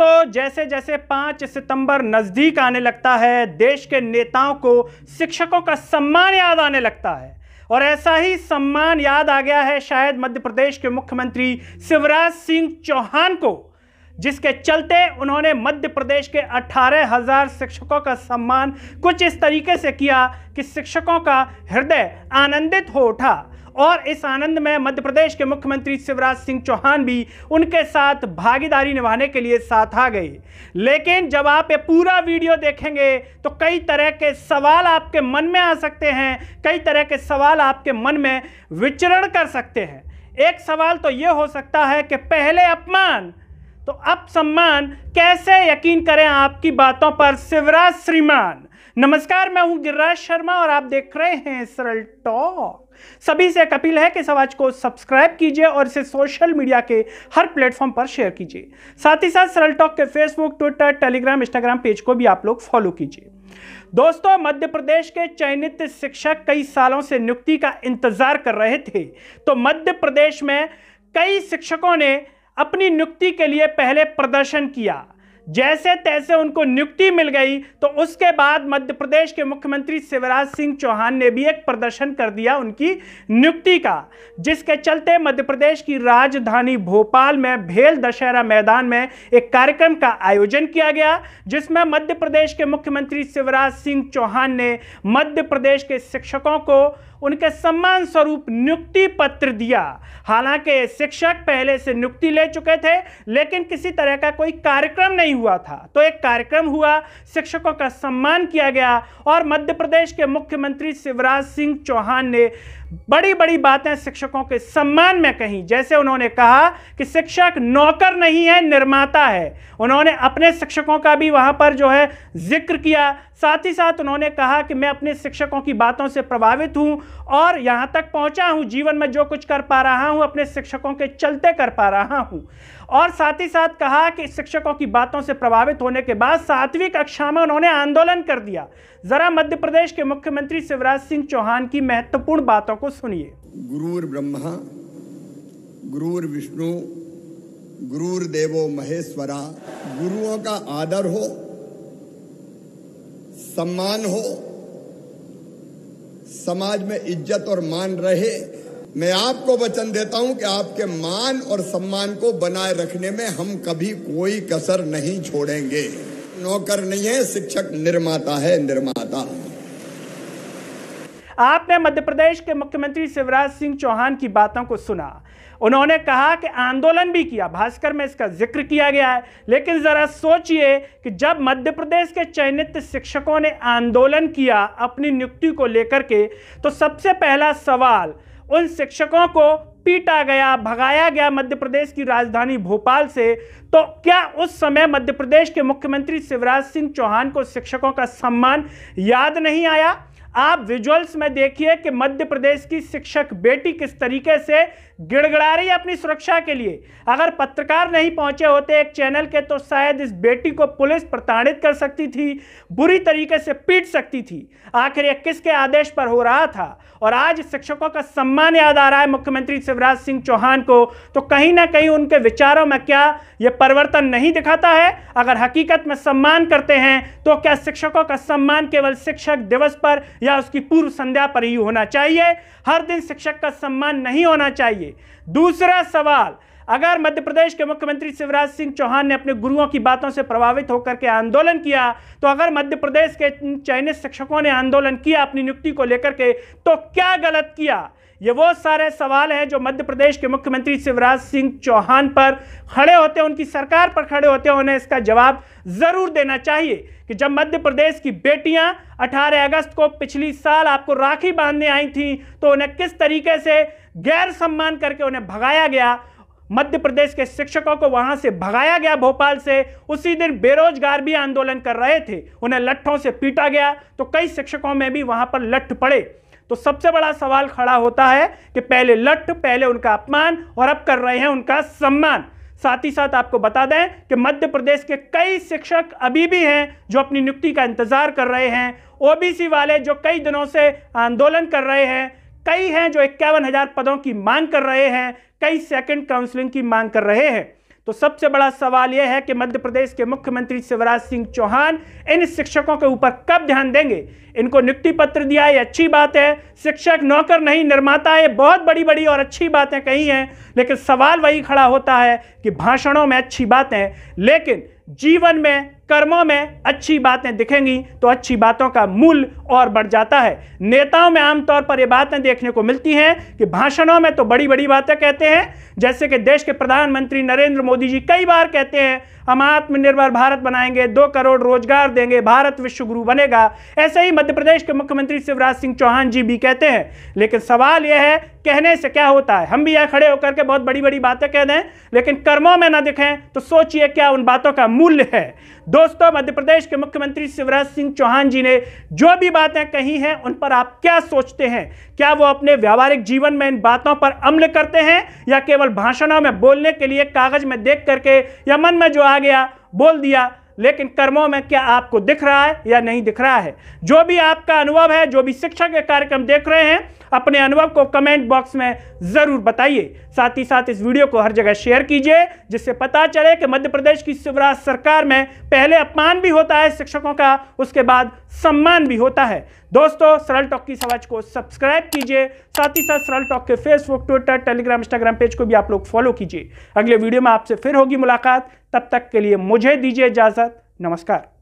दोस्तों जैसे जैसे पाँच सितंबर नज़दीक आने लगता है देश के नेताओं को शिक्षकों का सम्मान याद आने लगता है और ऐसा ही सम्मान याद आ गया है शायद मध्य प्रदेश के मुख्यमंत्री शिवराज सिंह चौहान को जिसके चलते उन्होंने मध्य प्रदेश के 18,000 शिक्षकों का सम्मान कुछ इस तरीके से किया कि शिक्षकों का हृदय आनंदित हो उठा और इस आनंद में मध्य प्रदेश के मुख्यमंत्री शिवराज सिंह चौहान भी उनके साथ भागीदारी निभाने के लिए साथ आ गए लेकिन जब आप ये पूरा वीडियो देखेंगे तो कई तरह के सवाल आपके मन में आ सकते हैं कई तरह के सवाल आपके मन में विचरण कर सकते हैं एक सवाल तो ये हो सकता है कि पहले अपमान तो अब सम्मान कैसे यकीन करें आपकी बातों पर शिवराज श्रीमान नमस्कार मैं हूं गिरिराज शर्मा और आप देख रहे हैं सरल टॉक सभी से एक अपील है कि इस को सब्सक्राइब कीजिए और इसे सोशल मीडिया के हर प्लेटफॉर्म पर शेयर कीजिए साथ ही साथ सरल टॉक के Facebook Twitter Telegram Instagram page को भी आप लोग फॉलो कीजिए दोस्तों मध्य प्रदेश के चयनित शिक्षक कई सालों से नियुक्ति का इंतजार कर रहे थे तो मध्य प्रदेश में कई शिक्षकों ने अपनी नियुक्ति के लिए पहले प्रदर्शन किया जैसे तैसे उनको नियुक्ति मिल गई तो उसके बाद मध्य प्रदेश के मुख्यमंत्री शिवराज सिंह चौहान ने भी एक प्रदर्शन कर दिया उनकी नियुक्ति का जिसके चलते मध्य प्रदेश की राजधानी भोपाल में भेल दशहरा मैदान में एक कार्यक्रम का आयोजन किया गया जिसमें मध्य प्रदेश के मुख्यमंत्री शिवराज सिंह चौहान ने मध्य प्रदेश के शिक्षकों को उनके सम्मान स्वरूप नियुक्ति पत्र दिया हालांकि शिक्षक पहले से नियुक्ति ले चुके थे लेकिन किसी तरह का कोई कार्यक्रम नहीं हुआ था तो एक कार्यक्रम हुआ शिक्षकों का सम्मान किया गया और मध्य प्रदेश के मुख्यमंत्री शिवराज सिंह चौहान ने बड़ी बड़ी बातें शिक्षकों के सम्मान में कही जैसे उन्होंने कहा कि शिक्षक नौकर नहीं है निर्माता है उन्होंने अपने शिक्षकों का भी वहां पर जो है जिक्र किया साथ ही साथ उन्होंने कहा कि मैं अपने शिक्षकों की बातों से प्रभावित हूँ और यहाँ तक पहुँचा हूँ जीवन में जो कुछ कर पा रहा हूँ अपने शिक्षकों के चलते कर पा रहा हूँ और साथ ही साथ कहा कि शिक्षकों की बातों से प्रभावित होने के बाद सातवीं कक्षा में उन्होंने आंदोलन कर दिया जरा मध्य प्रदेश के मुख्यमंत्री शिवराज सिंह चौहान की महत्वपूर्ण बातों को सुनिए गुरुर ब्रह्मा गुरुर विष्णु गुरुर देवो महेश्वरा गुरुओं का आदर हो सम्मान हो समाज में इज्जत और मान रहे मैं आपको वचन देता हूं कि आपके मान और सम्मान को बनाए रखने में हम कभी कोई कसर नहीं छोड़ेंगे नौकर नहीं है शिक्षक निर्माता है निर्माता आपने मध्य प्रदेश के मुख्यमंत्री शिवराज सिंह चौहान की बातों को सुना उन्होंने कहा कि आंदोलन भी किया भास्कर में इसका जिक्र किया गया है लेकिन ज़रा सोचिए कि जब मध्य प्रदेश के चयनित शिक्षकों ने आंदोलन किया अपनी नियुक्ति को लेकर के तो सबसे पहला सवाल उन शिक्षकों को पीटा गया भगाया गया मध्य प्रदेश की राजधानी भोपाल से तो क्या उस समय मध्य प्रदेश के मुख्यमंत्री शिवराज सिंह चौहान को शिक्षकों का सम्मान याद नहीं आया आप विजुअल्स में देखिए कि मध्य प्रदेश की शिक्षक बेटी किस तरीके से गिड़गड़ा रही है अपनी सुरक्षा के लिए अगर पत्रकार नहीं पहुंचे होते एक चैनल के तो शायद इस बेटी को पुलिस प्रताड़ित कर सकती थी बुरी तरीके से पीट सकती थी आखिर यह किसके आदेश पर हो रहा था और आज शिक्षकों का सम्मान याद आ रहा है मुख्यमंत्री शिवराज सिंह चौहान को तो कहीं ना कहीं उनके विचारों में क्या यह परिवर्तन नहीं दिखाता है अगर हकीकत में सम्मान करते हैं तो क्या शिक्षकों का सम्मान केवल शिक्षक दिवस पर या उसकी पूर्व संध्या पर ही होना चाहिए हर दिन शिक्षक का सम्मान नहीं होना चाहिए दूसरा सवाल अगर मध्य प्रदेश के मुख्यमंत्री शिवराज सिंह चौहान ने अपने गुरुओं की बातों से प्रभावित होकर के आंदोलन किया तो अगर मध्य प्रदेश के चयनित शिक्षकों ने आंदोलन किया अपनी नियुक्ति को लेकर के तो क्या गलत किया ये वो सारे सवाल हैं जो मध्य प्रदेश के मुख्यमंत्री शिवराज सिंह चौहान पर खड़े होते हैं उनकी सरकार पर खड़े होते हैं उन्हें इसका जवाब ज़रूर देना चाहिए कि जब मध्य प्रदेश की बेटियां 18 अगस्त को पिछली साल आपको राखी बांधने आई थीं तो उन्हें किस तरीके से गैर सम्मान करके उन्हें भगाया गया मध्य प्रदेश के शिक्षकों को वहां से भगाया गया भोपाल से उसी दिन बेरोजगार भी आंदोलन कर रहे थे उन्हें लट्ठों से पीटा गया तो कई शिक्षकों में भी वहां पर लट्ठ पड़े तो सबसे बड़ा सवाल खड़ा होता है कि पहले लठ पहले उनका अपमान और अब कर रहे हैं उनका सम्मान साथ ही साथ आपको बता दें कि मध्य प्रदेश के कई शिक्षक अभी भी हैं जो अपनी नियुक्ति का इंतज़ार कर रहे हैं ओबीसी वाले जो कई दिनों से आंदोलन कर रहे हैं कई हैं जो इक्यावन हज़ार पदों की मांग कर रहे हैं कई सेकंड काउंसलिंग की मांग कर रहे हैं तो सबसे बड़ा सवाल यह है कि मध्य प्रदेश के मुख्यमंत्री शिवराज सिंह चौहान इन शिक्षकों के ऊपर कब ध्यान देंगे इनको नियुक्ति पत्र दिया है अच्छी बात है शिक्षक नौकर नहीं निर्माता है बहुत बड़ी बड़ी और अच्छी बातें कही हैं लेकिन सवाल वही खड़ा होता है कि भाषणों में अच्छी बातें लेकिन जीवन में कर्मों में अच्छी बातें दिखेंगी तो अच्छी बातों का मूल और बढ़ जाता है नेताओं में आमतौर पर ये बातें देखने को मिलती हैं कि भाषणों में तो बड़ी बड़ी बातें कहते हैं जैसे कि देश के प्रधानमंत्री नरेंद्र मोदी जी कई बार कहते हैं हम आत्मनिर्भर भारत बनाएंगे दो करोड़ रोजगार देंगे भारत विश्व गुरु बनेगा ऐसे ही मध्य प्रदेश के मुख्यमंत्री शिवराज सिंह चौहान जी भी कहते हैं लेकिन सवाल यह है कहने से क्या होता है हम भी यहाँ खड़े होकर के बहुत बड़ी बड़ी बातें कह दें लेकिन कर्मों में ना दिखें तो सोचिए क्या उन बातों का मूल्य है दोस्तों मध्य प्रदेश के मुख्यमंत्री शिवराज सिंह चौहान जी ने जो भी बातें कही हैं उन पर आप क्या सोचते हैं क्या वो अपने व्यावहारिक जीवन में इन बातों पर अमल करते हैं या केवल भाषणों में बोलने के लिए कागज में देख करके या मन में जो आ गया बोल दिया लेकिन कर्मों में क्या आपको दिख रहा है या नहीं दिख रहा है जो भी आपका अनुभव है जो भी शिक्षा के कार्यक्रम देख रहे हैं अपने अनुभव को कमेंट बॉक्स में ज़रूर बताइए साथ ही साथ इस वीडियो को हर जगह शेयर कीजिए जिससे पता चले कि मध्य प्रदेश की शिवराज सरकार में पहले अपमान भी होता है शिक्षकों का उसके बाद सम्मान भी होता है दोस्तों सरल टॉक की समझ को सब्सक्राइब कीजिए साथ ही साथ सरल टॉक के Facebook Twitter Telegram Instagram page को भी आप लोग फॉलो कीजिए अगले वीडियो में आपसे फिर होगी मुलाकात तब तक के लिए मुझे दीजिए इजाज़त नमस्कार